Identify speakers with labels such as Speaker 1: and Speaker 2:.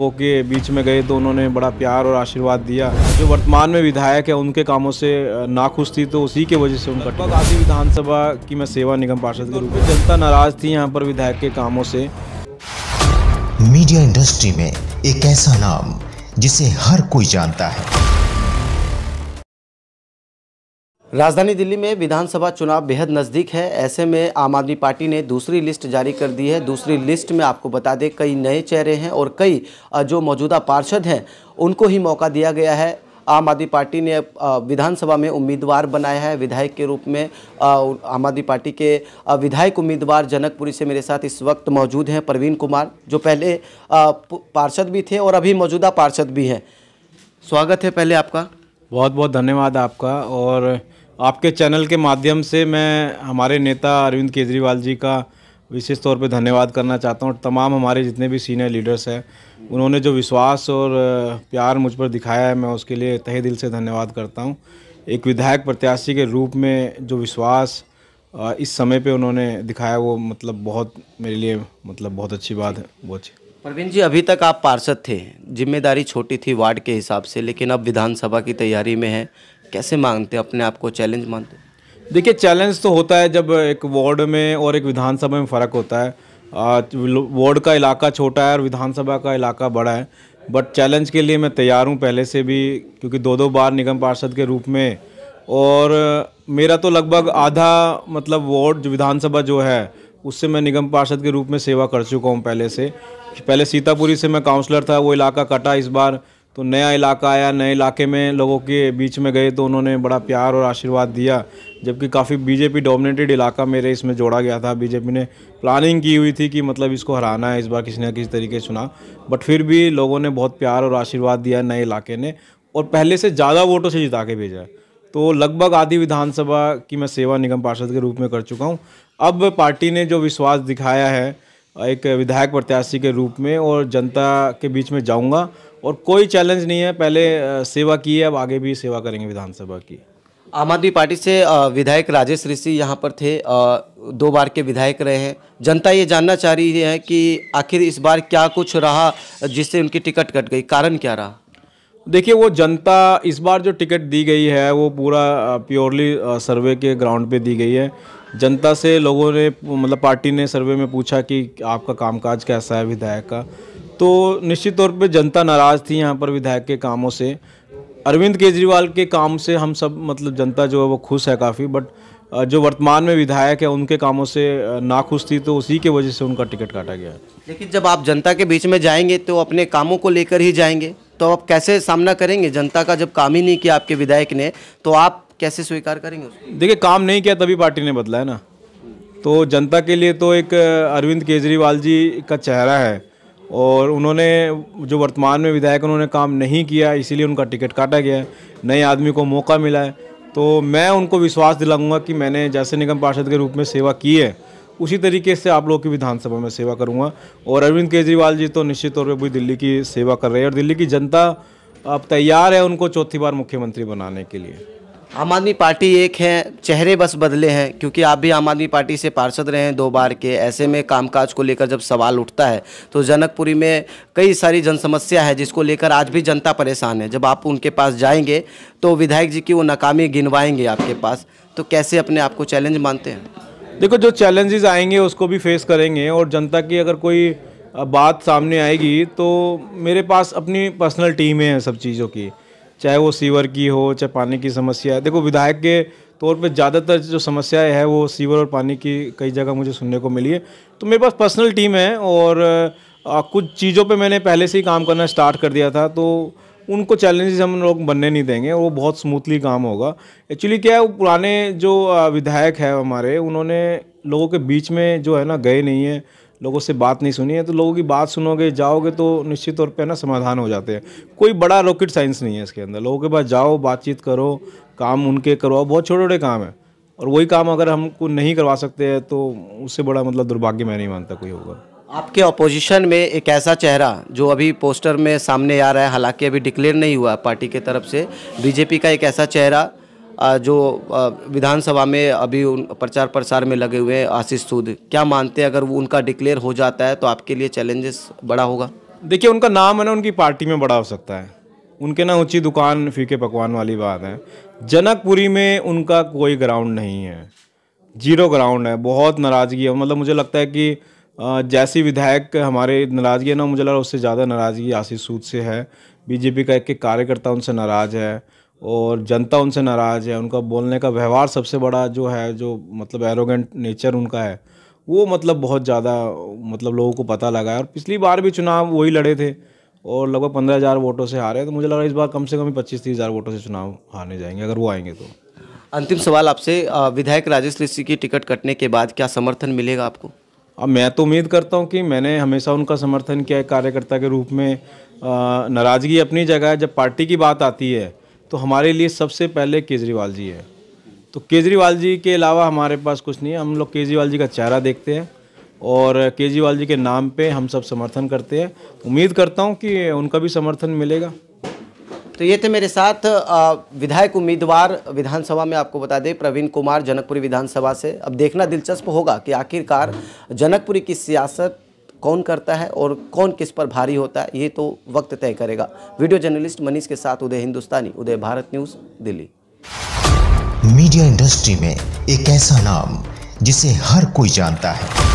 Speaker 1: लोगों के बीच में गए तो उन्होंने बड़ा प्यार और आशीर्वाद दिया जो वर्तमान में विधायक है उनके कामों से नाखुश थी तो उसी के वजह से उनका लगभग आधी विधानसभा की मैं सेवा निगम पार्षद के रूप में जनता नाराज थी यहाँ पर विधायक के कामों से मीडिया इंडस्ट्री में
Speaker 2: एक ऐसा नाम जिसे हर कोई जानता है राजधानी दिल्ली में विधानसभा चुनाव बेहद नज़दीक है ऐसे में आम आदमी पार्टी ने दूसरी लिस्ट जारी कर दी है दूसरी लिस्ट में आपको बता दें कई नए चेहरे हैं और कई जो मौजूदा पार्षद हैं उनको ही मौका दिया गया है आम आदमी पार्टी ने विधानसभा में उम्मीदवार बनाया है विधायक के रूप में आम आदमी पार्टी के विधायक उम्मीदवार जनकपुरी से मेरे साथ इस वक्त मौजूद हैं प्रवीण कुमार जो पहले पार्षद भी थे और अभी मौजूदा पार्षद भी हैं स्वागत है पहले आपका
Speaker 1: बहुत बहुत धन्यवाद आपका और आपके चैनल के माध्यम से मैं हमारे नेता अरविंद केजरीवाल जी का विशेष तौर पे धन्यवाद करना चाहता हूँ तमाम हमारे जितने भी सीनियर लीडर्स हैं उन्होंने जो विश्वास और प्यार मुझ पर दिखाया है मैं उसके लिए तहे दिल से धन्यवाद करता हूँ एक विधायक प्रत्याशी के रूप में जो विश्वास इस समय पे उन्होंने दिखाया वो मतलब बहुत मेरे लिए मतलब बहुत अच्छी बात है बहुत अच्छी
Speaker 2: प्रवीण जी अभी तक आप पार्षद थे जिम्मेदारी छोटी थी वार्ड के हिसाब से लेकिन अब विधानसभा की तैयारी में है कैसे
Speaker 1: मांगते अपने आप को चैलेंज मानते देखिए चैलेंज तो होता है जब एक वार्ड में और एक विधानसभा में फ़र्क होता है वार्ड का इलाका छोटा है और विधानसभा का इलाका बड़ा है बट चैलेंज के लिए मैं तैयार हूँ पहले से भी क्योंकि दो दो बार निगम पार्षद के रूप में और मेरा तो लगभग आधा मतलब वार्ड जो विधानसभा जो है उससे मैं निगम पार्षद के रूप में सेवा कर चुका हूँ पहले से पहले सीतापुरी से मैं काउंसलर था वो इलाका कटा इस बार तो नया इलाका आया नए इलाके में लोगों के बीच में गए तो उन्होंने बड़ा प्यार और आशीर्वाद दिया जबकि काफ़ी बीजेपी डोमिनेटेड इलाका मेरे इसमें जोड़ा गया था बीजेपी ने प्लानिंग की हुई थी कि मतलब इसको हराना है इस बार किसी न किसी तरीके सुना बट फिर भी लोगों ने बहुत प्यार और आशीर्वाद दिया नए इलाके ने और पहले से ज़्यादा वोटों से जिता के भेजा है तो लगभग आधी विधानसभा की मैं सेवा निगम पार्षद के रूप में कर चुका हूँ अब पार्टी ने जो विश्वास दिखाया है एक विधायक प्रत्याशी के रूप में और जनता के बीच में जाऊंगा और कोई चैलेंज नहीं है पहले सेवा की है अब आगे भी सेवा करेंगे विधानसभा
Speaker 2: की आम आदमी पार्टी से विधायक राजेश ऋषि यहाँ पर थे दो बार के विधायक रहे हैं जनता ये जानना चाह रही है कि आखिर इस बार क्या कुछ रहा जिससे उनकी टिकट कट गई कारण क्या रहा
Speaker 1: देखिए वो जनता इस बार जो टिकट दी गई है वो पूरा प्योरली सर्वे के ग्राउंड पे दी गई है जनता से लोगों ने मतलब पार्टी ने सर्वे में पूछा कि आपका कामकाज कैसा है विधायक का तो निश्चित तौर पे जनता नाराज़ थी यहाँ पर विधायक के कामों से अरविंद केजरीवाल के काम से हम सब मतलब जनता जो है वो खुश है काफ़ी बट जो वर्तमान में विधायक है उनके कामों से नाखुश थी तो उसी के वजह से उनका टिकट काटा गया है
Speaker 2: लेकिन जब आप जनता
Speaker 1: के बीच में जाएंगे तो अपने
Speaker 2: कामों को लेकर ही जाएंगे तो आप कैसे सामना करेंगे जनता का जब काम ही नहीं किया आपके विधायक ने तो आप कैसे स्वीकार करेंगे
Speaker 1: देखिए काम नहीं किया तभी पार्टी ने बदला है ना तो जनता के लिए तो एक अरविंद केजरीवाल जी का चेहरा है और उन्होंने जो वर्तमान में विधायक उन्होंने काम नहीं किया इसीलिए उनका टिकट काटा गया है नए आदमी को मौका मिला है तो मैं उनको विश्वास दिलाऊंगा कि मैंने जैसे निगम पार्षद के रूप में सेवा की है उसी तरीके से आप लोगों की विधानसभा में सेवा करूंगा और अरविंद केजरीवाल जी तो निश्चित तौर पर भी दिल्ली की सेवा कर रहे हैं और दिल्ली की जनता अब तैयार है उनको चौथी बार मुख्यमंत्री बनाने के लिए
Speaker 2: आम आदमी पार्टी एक है चेहरे बस बदले हैं क्योंकि आप भी आम आदमी पार्टी से पार्षद रहे हैं दो बार के ऐसे में कामकाज को लेकर जब सवाल उठता है तो जनकपुरी में कई सारी जनसमस्या है जिसको लेकर आज भी जनता परेशान है जब आप उनके पास जाएंगे तो विधायक जी की वो नाकामी गिनवाएंगे आपके पास तो कैसे अपने आप को चैलेंज मानते हैं
Speaker 1: देखो जो चैलेंजेस आएंगे उसको भी फेस करेंगे और जनता की अगर कोई बात सामने आएगी तो मेरे पास अपनी पर्सनल टीमें हैं सब चीज़ों की चाहे वो सीवर की हो चाहे पानी की समस्या है देखो विधायक के तौर पे ज़्यादातर जो समस्याएं है वो सीवर और पानी की कई जगह मुझे सुनने को मिली है तो मेरे पास पर्सनल टीम है और आ, कुछ चीज़ों पे मैंने पहले से ही काम करना स्टार्ट कर दिया था तो उनको चैलेंजेस हम लोग बनने नहीं देंगे वो बहुत स्मूथली काम होगा एक्चुअली क्या है वो पुराने जो विधायक है हमारे उन्होंने लोगों के बीच में जो है ना गए नहीं है लोगों से बात नहीं सुनी है तो लोगों की बात सुनोगे जाओगे तो निश्चित तौर पे ना समाधान हो जाते हैं कोई बड़ा रॉकेट साइंस नहीं है इसके अंदर लोगों के पास जाओ बातचीत करो काम उनके करवाओ बहुत छोटे छोटे काम है और वही काम अगर हम को नहीं करवा सकते हैं तो उससे बड़ा मतलब दुर्भाग्य मैं नहीं मानता कोई होगा आपके अपोजिशन में एक ऐसा चेहरा जो अभी पोस्टर
Speaker 2: में सामने आ रहा है हालांकि अभी डिक्लेयर नहीं हुआ पार्टी के तरफ से बीजेपी का एक ऐसा चेहरा जो विधानसभा में अभी उन प्रचार प्रसार में लगे हुए हैं आशीष सूद क्या मानते हैं अगर वो उनका डिक्लेयर हो जाता है तो आपके लिए चैलेंजेस बड़ा होगा देखिए उनका नाम है ना
Speaker 1: उनकी पार्टी में बड़ा हो सकता है उनके ना ऊंची दुकान फीके पकवान वाली बात है जनकपुरी में उनका कोई ग्राउंड नहीं है जीरो ग्राउंड है बहुत नाराज़गी है मतलब मुझे लगता है कि जैसी विधायक हमारे नाराज़गी है ना मुझे लग रहा है उससे ज़्यादा नाराज़गी आशीष सूद से है बीजेपी का एक एक कार्यकर्ता उनसे नाराज़ है और जनता उनसे नाराज़ है उनका बोलने का व्यवहार सबसे बड़ा जो है जो मतलब एरोगेंट नेचर उनका है वो मतलब बहुत ज़्यादा मतलब लोगों को पता लगा है और पिछली बार भी चुनाव वही लड़े थे और लगभग पंद्रह हज़ार वोटों से हारे तो मुझे लग रहा है इस बार कम से कम पच्चीस तीस हज़ार वोटों से चुनाव हारने जाएंगे अगर वो आएंगे तो
Speaker 2: अंतिम सवाल आपसे विधायक राजेश ऋषि की टिकट कटने के बाद क्या समर्थन मिलेगा
Speaker 1: आपको अब मैं तो उम्मीद करता हूँ कि मैंने हमेशा उनका समर्थन किया कार्यकर्ता के रूप में नाराज़गी अपनी जगह है जब पार्टी की बात आती है तो हमारे लिए सबसे पहले केजरीवाल जी है तो केजरीवाल जी के अलावा हमारे पास कुछ नहीं है हम लोग केजरीवाल जी का चेहरा देखते हैं और केजरीवाल जी के नाम पे हम सब समर्थन करते हैं उम्मीद करता हूँ कि उनका भी समर्थन मिलेगा तो ये थे मेरे साथ विधायक उम्मीदवार
Speaker 2: विधानसभा में आपको बता दें प्रवीण कुमार जनकपुरी विधानसभा से अब देखना दिलचस्प होगा कि आखिरकार जनकपुरी की सियासत कौन करता है और कौन किस पर भारी होता है ये तो वक्त तय करेगा वीडियो जर्नलिस्ट मनीष के साथ Uday Hindustani Uday Bharat news Delhi media industry में एक ऐसा नाम जिसे हर कोई जानता है